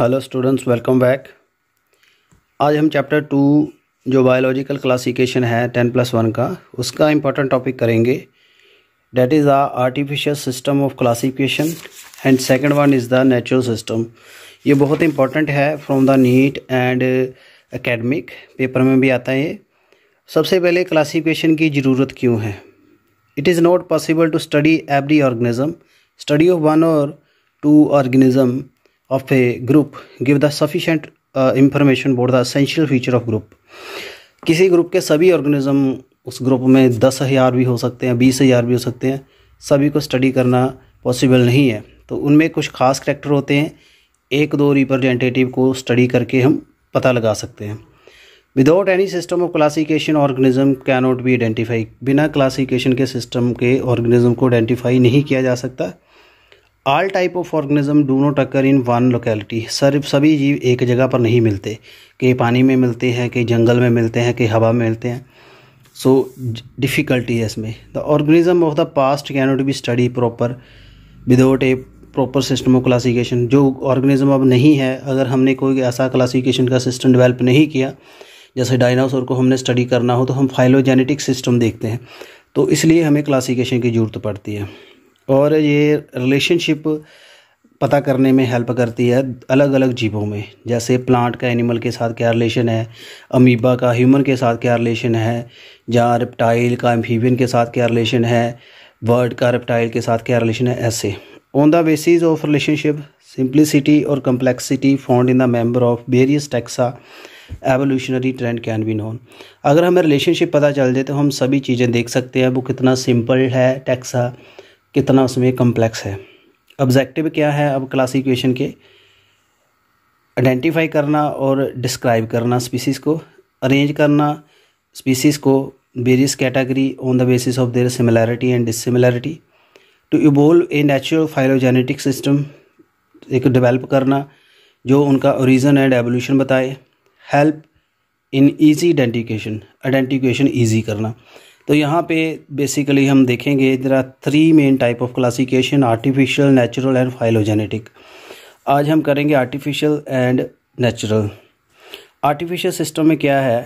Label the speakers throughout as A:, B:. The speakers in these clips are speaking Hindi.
A: हेलो स्टूडेंट्स वेलकम बैक आज हम चैप्टर टू जो बायोलॉजिकल क्लासिफिकेशन है टेन प्लस वन का उसका इम्पोर्टेंट टॉपिक करेंगे that is the artificial system of classification and second one is the natural system ये बहुत इंपॉर्टेंट है from the NEET and academic paper में भी आता है ये सबसे पहले क्लासीफिकेशन की ज़रूरत क्यों है it is not possible to study every organism study of one और two organism of a group give the sufficient uh, information about the essential feature of group किसी ग्रुप के सभी ऑर्गेनिज्म उस ग्रुप में दस हज़ार भी हो सकते हैं बीस हज़ार भी हो सकते हैं सभी को स्टडी करना पॉसिबल नहीं है तो उनमें कुछ खास करेक्टर होते हैं एक दो रिप्रेजेंटेटिव को स्टडी करके हम पता लगा सकते हैं without any system of classification organism cannot be identify बिना क्लासिफिकेशन के सिस्टम के ऑर्गेनिज्म को आइडेंटिफाई नहीं किया जा सकता all type of organism do not occur in one locality sir सभी जीव एक जगह पर नहीं मिलते कहीं पानी में मिलते हैं कहीं जंगल में मिलते हैं कहीं हवा में मिलते हैं सो डिफ़िकल्टी है इसमें the organism of the past can not be study proper without a proper system of classification जो ऑर्गेनिज्म अब नहीं है अगर हमने कोई ऐसा क्लासिफिकेशन का सिस्टम डेवलप नहीं किया जैसे डायनासोर को हमने स्टडी करना हो तो हम फाइलोजेनेटिक सिस्टम देखते हैं तो इसलिए हमें क्लासिफिकेशन की ज़रूरत पड़ती है और ये रिलेशनशिप पता करने में हेल्प करती है अलग अलग जीवों में जैसे प्लांट का एनिमल के साथ क्या रिलेशन है अमीबा का ह्यूमन के साथ क्या रिलेशन है या रेप्टाइल का एम्फीवियन के साथ क्या रिलेशन है वर्ड का रेप्टाइल के साथ क्या रिलेशन है ऐसे on the basis of relationship simplicity और complexity found in the member of various taxa evolutionary trend can be known अगर हमें रिलेशनशिप पता चल जाए तो हम सभी चीज़ें देख सकते हैं वो कितना सिंपल है टैक्सा कितना उसमें कम्प्लेक्स है ऑब्जेक्टिव क्या है अब इक्वेशन के आइडेंटिफाई करना और डिस्क्राइब करना स्पीसीज़ को अरेंज करना स्पीसीज़ को various category on the basis of their similarity and dissimilarity to evolve a natural phylogenetic system एक डेवलप करना जो उनका ओरिजन एंड एवोल्यूशन बताए help in easy identification identification easy करना तो यहाँ पे बेसिकली हम देखेंगे इधर are three main type of classification artificial natural and phylogenetic आज हम करेंगे artificial and natural artificial system में क्या है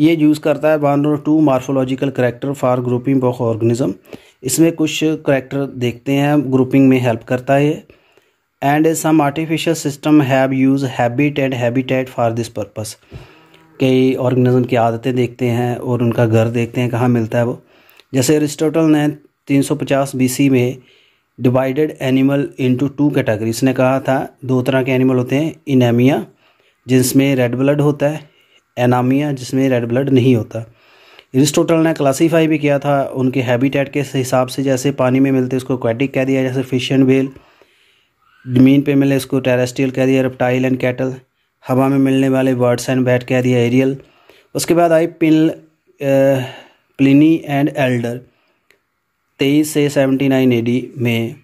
A: ये यूज़ करता है वन और to morphological character for grouping of organism इसमें कुछ करैक्टर देखते हैं ग्रुपिंग में हेल्प करता है and some artificial system have use habit and habitat for this purpose कई ऑर्गेनिज्म की आदतें देखते हैं और उनका घर देखते हैं कहाँ मिलता है वो जैसे एरिस्टोटल ने 350 बीसी में divided animal into two category इसने कहा था दो तरह के एनिमल होते हैं इनेमिया जिसमें रेड ब्लड होता है एनामिया जिसमें रेड ब्लड नहीं होता एरिस्टोटल ने क्लासीफाई भी किया था उनके हैबिटेट के हिसाब से जैसे पानी में मिलते उसको क्वेटिक कह दिया जैसे फिश एंड वेल जमीन पे मिले इसको टेरेस्ट्रियल कह दिया रेप्टाइल एंड कैटल हवा में मिलने वाले एंड बैट कह दिया एरियल उसके बाद आई पिन प्लिनी एंड एल्डर तेईस से सेवेंटी नाइन एडी में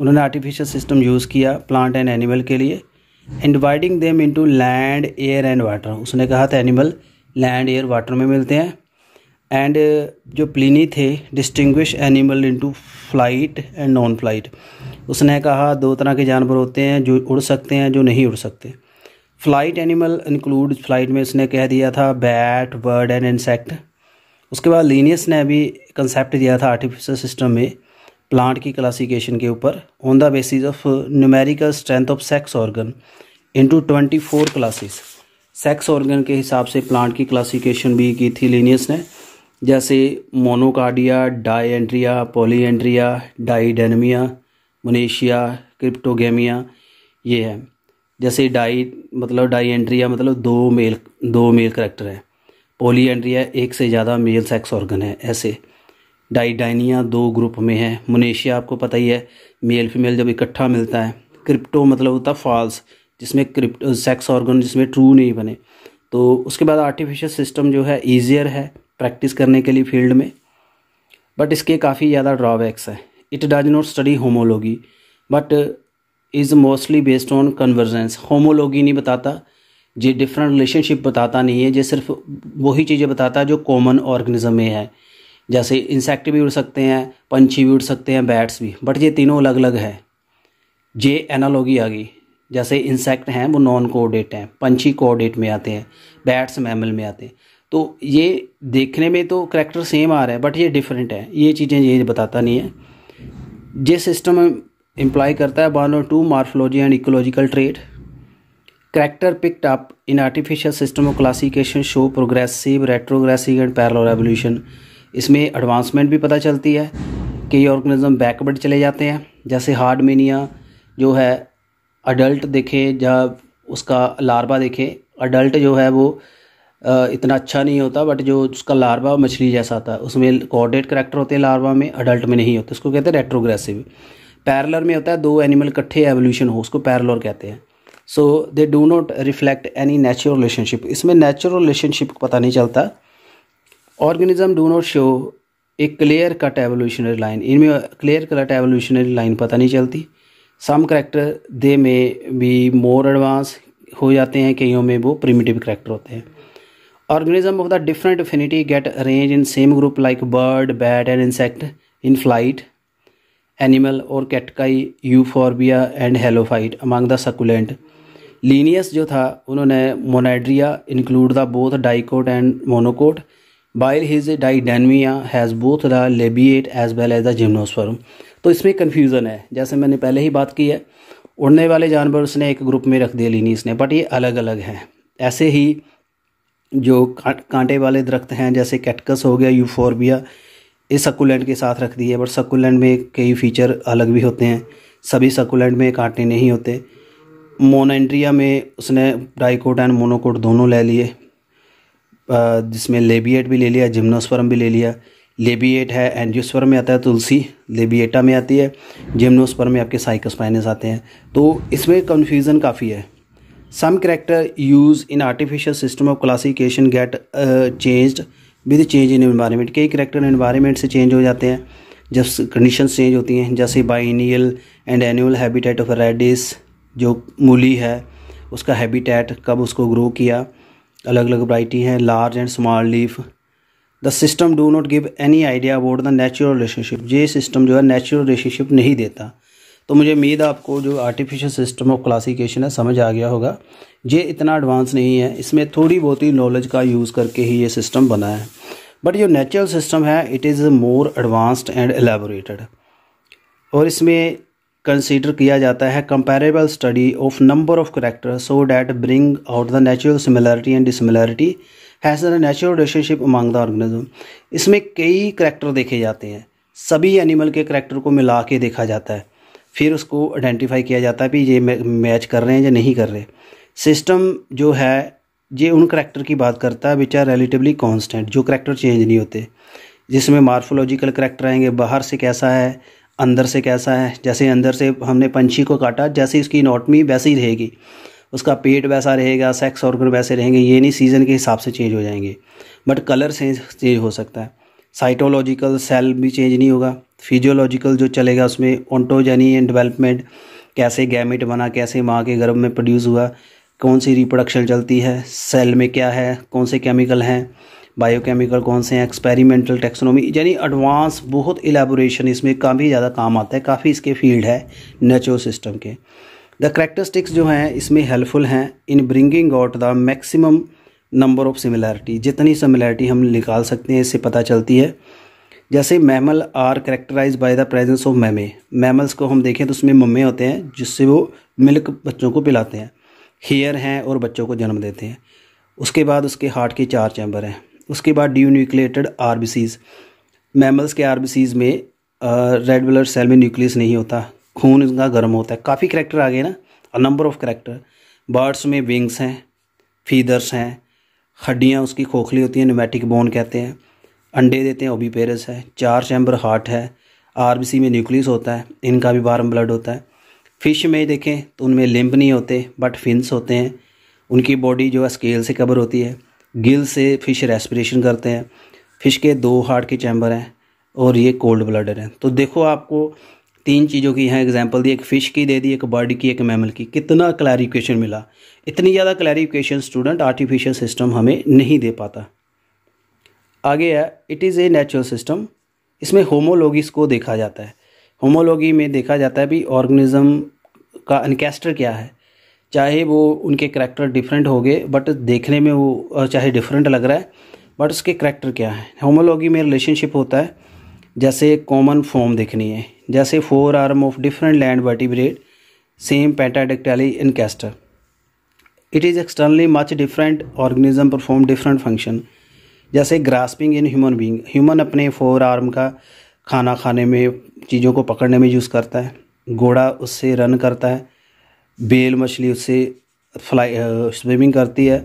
A: उन्होंने आर्टिफिशियल सिस्टम यूज़ किया प्लांट एंड एनिमल के लिए and dividing them into land air and water उसने कहा था एनिमल लैंड एयर वाटर में मिलते हैं एंड जो प्लिनी थे distinguish animal into flight and non flight उसने कहा दो तरह के जानवर होते हैं जो उड़ सकते हैं जो नहीं उड़ सकते फ्लाइट एनिमल इंक्लूड फ्लाइट में उसने कह दिया था बैट बर्ड एंड इंसेक्ट उसके बाद लीनियस ने भी कंसेप्ट दिया था आर्टिफिशियल सिस्टम में प्लांट की क्लासिफिकेशन के ऊपर on the basis of numerical strength of sex organ into twenty four classes sex organ के हिसाब से प्लांट की क्लासिफिकेशन भी की थी लीनियस ने जैसे मोनोकार्डिया डाई एंड्रिया एंड्रिया डाई डाईडेनमिया मनेशिया क्रिप्टोगेमिया ये है जैसे डाई मतलब डाई एंड्रिया मतलब दो मेल दो मेल करेक्टर हैं पोली एंड्रिया एक से ज़्यादा मेल सेक्स ऑर्गन है ऐसे डाइडाइनिया दो ग्रुप में है मुनेशिया आपको पता ही है मेल फीमेल जब इकट्ठा मिलता है क्रिप्टो मतलब होता है फॉल्स जिसमें क्रिप्ट सेक्स ऑर्गन जिसमें ट्रू नहीं बने तो उसके बाद आर्टिफिशियल सिस्टम जो है ईजियर है प्रैक्टिस करने के लिए फील्ड में बट इसके काफ़ी ज़्यादा ड्रॉबैक्स हैं it does not study homology but is mostly based on convergence homology नहीं बताता जे डिफरेंट रिलेशनशिप बताता नहीं है जे सिर्फ वही चीज़ें बताता है जो कॉमन ऑर्गेनिज्म में है जैसे इंसेक्ट भी उड़ सकते हैं पंछी भी उड़ सकते हैं बैट्स भी बट ये तीनों अलग अलग है जे एनालॉगी आ गई जैसे इंसेक्ट हैं वो नॉन कोऑर्डिनेट हैं पंछी कोऑर्डेट में आते हैं बैट्स मैमल में आते हैं तो ये देखने में तो करेक्टर सेम आ रहा है बट ये डिफरेंट है ये चीज़ें ये बताता नहीं है जिस सिस्टम इम्प्लाई करता है वन और two morphology and ecological trait character picked up in artificial system of classification show progressive retrogressive and parallel revolution इसमें एडवांसमेंट भी पता चलती है कि ऑर्गेनिज्म बैकवर्ड चले जाते हैं जैसे हार्ड मीनिया जो है अडल्ट देखें जब उसका लार्वा देखें अडल्ट जो है वो इतना अच्छा नहीं होता बट जो उसका लार्वा मछली जैसा आता है उसमें कोऑर्डिनेट करैक्टर होते हैं लार्वा में अडल्ट में नहीं होते उसको कहते हैं रेट्रोग्रेसिव पैरलर में होता है दो एनिमल इकट्ठे एवोल्यूशन हो उसको पैरलर कहते हैं so they do not reflect any natural relationship इसमें नेचुरल रिलेशनशिप पता नहीं चलता organism do not show a clear cut evolutionary line इनमें क्लियर कट एवोल्यूशनरी लाइन पता नहीं चलती सम करेक्टर दे में भी मोर एडवांस हो जाते हैं कईयों में वो प्रिमिटिव करेक्टर होते हैं organism of the different affinity get arrange in same group like bird bat and insect in flight animal और cacti euphorbia and halophyte among the succulent Linnaeus जो था उन्होंने monandria include the both dicot and monocot while his didynamia has both the labiate as well as the gymnosperm तो इसमें कन्फ्यूज़न है जैसे मैंने पहले ही बात की है उड़ने वाले जानवर उसने एक ग्रुप में रख दिया लीनियस ने बट ये अलग अलग हैं ऐसे ही जो कांटे वाले दरख्त हैं जैसे कैटकस हो गया यूफोरबिया इस सकुलेंट के साथ रख दी है बट सकुलेंट में कई फीचर अलग भी होते हैं सभी सकुलेंट में कांटे नहीं होते मोनेंट्रिया में उसने डाइकोट एंड मोनोकोट दोनों ले लिए जिसमें लेबिएट भी ले लिया जिम्नोस्फरम भी ले लिया लेबिएट है एंजियोस्पर में आता है तुलसी लेबिएटा में आती है जिम्नोस्पर में आपके साइकोस्पाइनस आते हैं तो इसमें कन्फ्यूज़न काफ़ी है some character use in artificial system of classification get changed with change in environment कई करेक्टर एनवायरनमेंट से चेंज हो जाते हैं जब कंडीशन चेंज होती हैं जैसे biennial and annual habitat of radish जो मूली है उसका हैबिटेट कब उसको ग्रो किया अलग अलग वराइटी हैं large and small leaf the system do not give any idea about the natural relationship ये सिस्टम जो है नेचुरल रिलेशनशिप नहीं देता तो मुझे उम्मीद आपको जो आर्टिफिशियल सिस्टम ऑफ क्लासिफिकेशन है समझ आ गया होगा ये इतना एडवांस नहीं है इसमें थोड़ी बहुत ही नॉलेज का यूज़ करके ही ये सिस्टम बना है बट जो नेचुरल सिस्टम है it is more advanced and elaborated और इसमें कंसीडर किया जाता है comparable study of number of character so that bring out the natural similarity and dissimilarity has the natural relationship among the organism इसमें कई करेक्टर देखे जाते हैं सभी एनिमल के करेक्टर को मिला के देखा जाता है फिर उसको आइडेंटिफाई किया जाता है कि ये मैच कर रहे हैं या नहीं कर रहे सिस्टम जो है ये उन करैक्टर की बात करता है विच आर रिलेटिवली कॉन्स्टेंट जो करैक्टर चेंज नहीं होते जिसमें मार्फोलॉजिकल करैक्टर आएंगे बाहर से कैसा है अंदर से कैसा है जैसे अंदर से हमने पंछी को काटा जैसे उसकी नोटमी वैसे ही रहेगी उसका पेट वैसा रहेगा सेक्स ऑर्गन वैसे रहेंगे ये नहीं सीज़न के हिसाब से चेंज हो जाएंगे बट कलर से चेंज हो सकता है साइटोलॉजिकल सेल भी चेंज नहीं होगा फिजियोलॉजिकल जो चलेगा उसमें ऑन्टोजेनी एंड डेवलपमेंट कैसे गैमिट बना कैसे माँ के गर्भ में प्रोड्यूस हुआ कौन सी रिप्रोडक्शन चलती है सेल में क्या है कौन से केमिकल हैं बायोकेमिकल कौन से हैं एक्सपेरिमेंटल टेक्सोनोमी यानी एडवांस बहुत इलेबोरेशन इसमें काफ़ी ज़्यादा काम आता है काफ़ी इसके फील्ड है नेचुरल सिस्टम के द करेक्टरिस्टिक्स जो हैं इसमें हेल्पफुल हैं in bringing out the maximum number of similarity जितनी सिमिलैरिटी हम निकाल सकते हैं इससे पता चलती है जैसे mammal are characterize by the presence of mammae mammals को हम देखें तो उसमें मम्मे होते हैं जिससे वो मिल्क बच्चों को पिलाते हैं हेयर हैं और बच्चों को जन्म देते हैं उसके बाद उसके हार्ट के चार चैम्बर हैं उसके बाद ड्यून्यूक्लेटेड आर मैमल्स के आर में रेड ब्लड सेल में न्यूक्लियस नहीं होता खून इनका गर्म होता है काफ़ी करैक्टर आ गए ना a number of character birds में विंग्स हैं फीदर्स हैं हड्डियाँ उसकी खोखली होती हैं न्यूमेटिक बोन कहते हैं अंडे देते हैं ओबीपेरस है चार चैम्बर हार्ट है आरबीसी में न्यूक्लियस होता है इनका भी बारम ब्लड होता है फिश में देखें तो उनमें लिम्ब नहीं होते बट फिन्स होते हैं उनकी बॉडी जो है स्केल से कवर होती है गिल से फिश रेस्पिरेशन करते हैं फिश के दो हार्ट के चैम्बर हैं और ये कोल्ड ब्लडर हैं तो देखो आपको तीन चीज़ों की यहाँ एग्जाम्पल दी एक फ़िश की दे दी एक बर्ड की एक मैमल की कितना क्लैरिफिकेशन मिला इतनी ज़्यादा क्लैरिफिकेशन स्टूडेंट आर्टिफिशियल सिस्टम हमें नहीं दे पाता आगे है it is a natural system इसमें होमोलॉगीज को देखा जाता है होमोलॉगी में देखा जाता है भी ऑर्गेनिज्म का अनकेस्टर क्या है चाहे वो उनके करैक्टर डिफरेंट हो गए बट देखने में वो चाहे डिफरेंट लग रहा है बट उसके करैक्टर क्या है होमोलॉगी में रिलेशनशिप होता है जैसे कॉमन फॉर्म देखनी है जैसे forearm of different land vertebrate same pentadactyly ancestor it is externally much different organism perform different function जैसे grasping in human being human अपने फोर आर्म का खाना खाने में चीज़ों को पकड़ने में यूज़ करता है घोड़ा उससे रन करता है बेल मछली उससे फ्लाई स्विमिंग करती है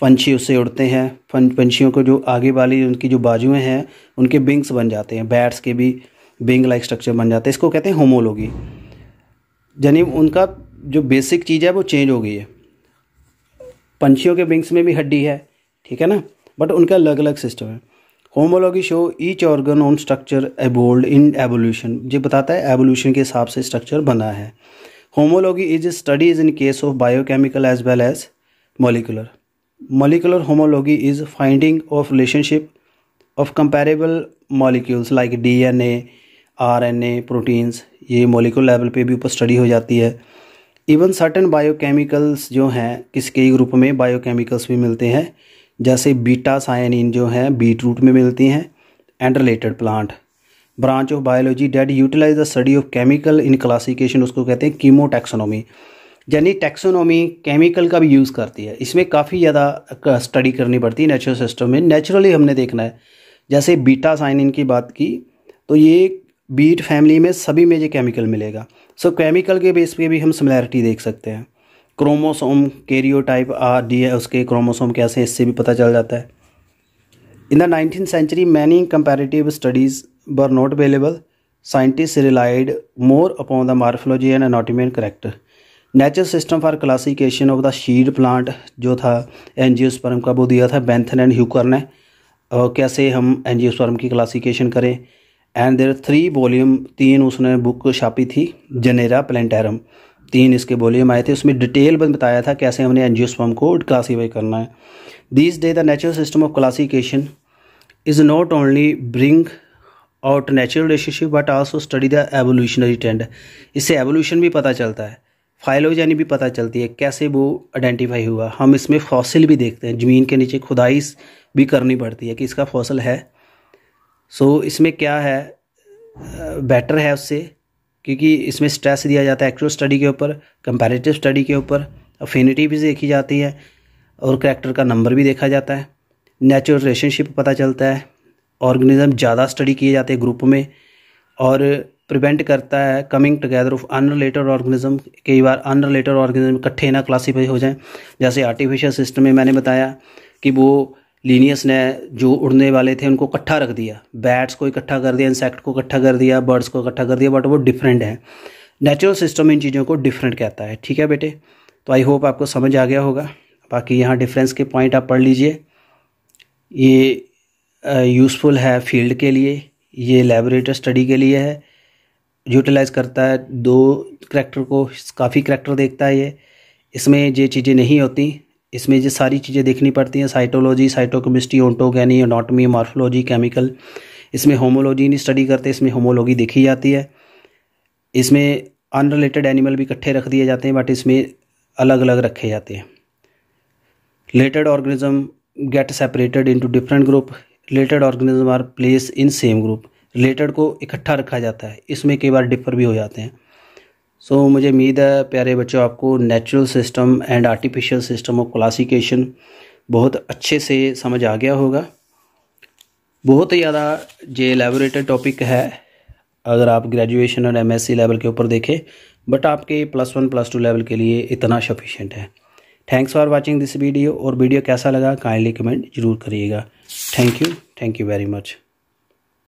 A: पंछी उससे उड़ते हैं पंछियों को जो आगे वाली उनकी जो बाजुएं हैं उनके बिंग्स बन जाते हैं बैट्स के भी बिंग लाइक स्ट्रक्चर बन जाते हैं इसको कहते हैं होमोलोगी यानी उनका जो बेसिक चीज़ है वो चेंज हो गई है पंछियों के बिंग्स में भी हड्डी है ठीक है ना बट उनका अलग अलग सिस्टम है homology show each organ on structure evolved in evolution ये बताता है एवोल्यूशन के हिसाब से स्ट्रक्चर बना है homology is studies in case of biochemical as well as molecular molecular is finding of relationship of comparable molecules like D N A R N A proteins ये मोलिकुलर लेवल पे भी ऊपर स्टडी हो जाती है इवन सर्टन बायोकेमिकल्स जो हैं किसके ग्रुप में बायोकेमिकल्स भी मिलते हैं जैसे बीटा साइनिन जो है बीट रूट में मिलती हैं and related plant branch of biology that utilize the study of chemical in classification उसको कहते हैं कीमो टैक्सोनोमी यानी टेक्सोनोमी केमिकल का भी यूज़ करती है इसमें काफ़ी ज़्यादा स्टडी करनी पड़ती है नेचुरल सिस्टम में नेचुरली हमने देखना है जैसे बीटा साइनिन की बात की तो ये बीट फैमिली में सभी में ये केमिकल मिलेगा सो केमिकल के बेस पे भी हम सिमिलैरिटी देख सकते हैं क्रोमोसोम कैरियोटाइप आर डी है उसके क्रोमोसोम कैसे इससे भी पता चल जाता है in the nineteen century many comparative studies were not available scientist relied more upon the morphology and anatomy character natural system for classification of the seed plant जो था स्पर्म का वो दिया था बेंथन एंड ह्यूकर ने और कैसे हम स्पर्म की क्लासिफिकेशन करें एंड देर थ्री वॉल्यूम तीन उसने बुक छापी थी जनेरा प्लेंटैरम तीन इसके वॉल्यूम आए थे उसमें डिटेल में बताया था कैसे हमने एनजियोस्पर्म को क्लासीफाई करना है this day the natural system of classification is not only bring out natural relationship but also study the evolutionary trend इससे एवोल्यूशन भी पता चलता है फाइलोजेनी भी पता चलती है कैसे वो आइडेंटिफाई हुआ हम इसमें फॉसिल भी देखते हैं ज़मीन के नीचे खुदाई भी करनी पड़ती है कि इसका फॉसिल है सो so, इसमें क्या है बेटर है उससे क्योंकि इसमें स्ट्रेस दिया जाता है एक्चुअल स्टडी के ऊपर कंपेरेटिव स्टडी के ऊपर अफिनिटी भी देखी जाती है और करैक्टर का नंबर भी देखा जाता है नेचुरल रिलेशनशिप पता चलता है ऑर्गेनिज्म ज़्यादा स्टडी किए जाते हैं ग्रुप में और प्रिवेंट करता है coming together of unrelated organism कई बार अनरिलेटेड ऑर्गेनिज्म इकट्ठे ना क्लासीफाई हो जाएं जैसे आर्टिफिशियल सिस्टम में मैंने बताया कि वो लीनियस ने जो उड़ने वाले थे उनको इकट्ठा रख दिया बैट्स को इकट्ठा कर दिया इंसेक्ट को इकट्ठा कर दिया बर्ड्स को इकट्ठा कर दिया बट वो डिफरेंट है नेचुरल सिस्टम इन चीज़ों को डिफरेंट कहता है ठीक है बेटे तो आई होप आपको समझ आ गया होगा बाकी यहाँ डिफरेंस के पॉइंट आप पढ़ लीजिए ये यूज़फुल है फील्ड के लिए ये लेबोरेटरी स्टडी के लिए है यूटिलाइज करता है दो करैक्टर को काफ़ी करैक्टर देखता है ये इसमें ये चीज़ें नहीं होती इसमें ये सारी चीज़ें देखनी पड़ती हैं cytology cytochemistry ontogeny anatomy morphology chemical इसमें होमोलॉजी नहीं स्टडी करते इसमें होमोलॉजी देखी जाती है इसमें अनरिलेटेड एनिमल भी इकट्ठे रख दिए जाते हैं बट इसमें अलग अलग रखे जाते हैं related organism get separated into different group related organism are place in same group related को इकट्ठा रखा जाता है इसमें कई बार डिफर भी हो जाते हैं सो so, मुझे उम्मीद है प्यारे बच्चों आपको natural system and artificial system of classification बहुत अच्छे से समझ आ गया होगा बहुत ही ज़्यादा जे एलेबोरेटेड टॉपिक है अगर आप ग्रेजुएशन और एमएससी लेवल के ऊपर देखें बट आपके plus one plus two level के लिए इतना सफिशेंट है thanks for watching this video और वीडियो कैसा लगा काइंडली कमेंट जरूर करिएगा thank you thank you very much